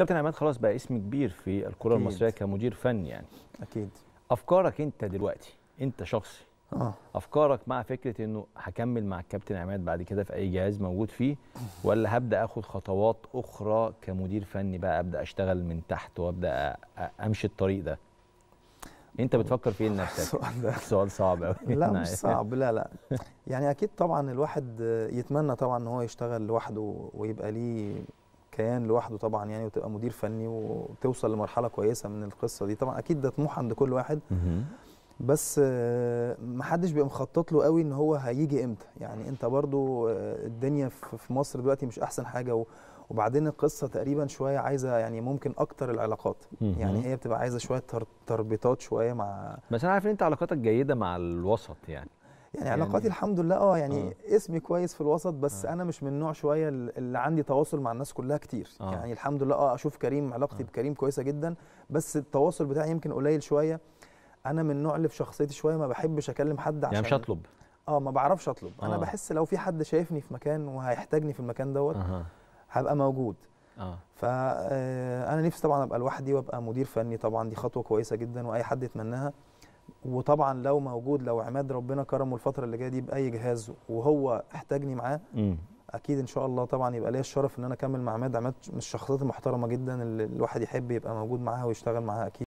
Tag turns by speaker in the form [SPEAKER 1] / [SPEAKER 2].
[SPEAKER 1] كابتن عماد خلاص بقى اسم كبير في الكره المصريه كمدير فني يعني اكيد افكارك انت دلوقتي انت شخصي آه. افكارك مع فكره انه هكمل مع الكابتن عماد بعد كده في اي جهاز موجود فيه ولا هبدا اخد خطوات اخرى كمدير فني بقى ابدا اشتغل من تحت وابدا امشي الطريق ده انت بتفكر في ايه لنفسك السؤال ده سؤال صعب قوي لا مش نعم. صعب لا لا
[SPEAKER 2] يعني اكيد طبعا الواحد يتمنى طبعا ان هو يشتغل لوحده ويبقى ليه كيان لوحده طبعا يعني وتبقى مدير فني وتوصل لمرحله كويسه من القصه دي طبعا اكيد ده طموح عند كل واحد بس آه، ما حدش بيبقى مخطط له قوي ان هو هيجي امتى يعني انت برضو آه، الدنيا في مصر دلوقتي مش احسن حاجه وبعدين القصه تقريبا شويه عايزه يعني ممكن اكتر العلاقات يعني هي بتبقى عايزه شويه تربيطات شويه مع
[SPEAKER 1] بس انا عارف ان انت علاقاتك جيده مع الوسط يعني يعني, يعني علاقاتي
[SPEAKER 2] الحمد لله اه يعني آه. اسمي كويس في الوسط بس آه. انا مش من نوع شويه اللي عندي تواصل مع الناس كلها كتير آه. يعني الحمد لله اه اشوف كريم علاقتي آه. بكريم كويسه جدا بس التواصل بتاعي يمكن قليل شويه انا من النوع اللي في شخصيتي شويه ما بحبش اكلم حد عشان يعني مش هطلب اه ما بعرفش اطلب آه. انا بحس لو في حد شايفني في مكان وهيحتاجني في المكان دوت آه. هبقى موجود آه. فانا آه، نفسي طبعا ابقى لوحدي وابقى مدير فني طبعا دي خطوه كويسه جدا واي حد يتمناها وطبعا لو موجود لو عماد ربنا كرمه الفتره اللي جايه دي باي جهاز وهو احتاجني معاه اكيد ان شاء الله طبعا يبقى ليا الشرف ان انا اكمل مع عماد عماد من الشخصيات المحترمه جدا اللي الواحد يحب يبقى موجود معاها ويشتغل معاها اكيد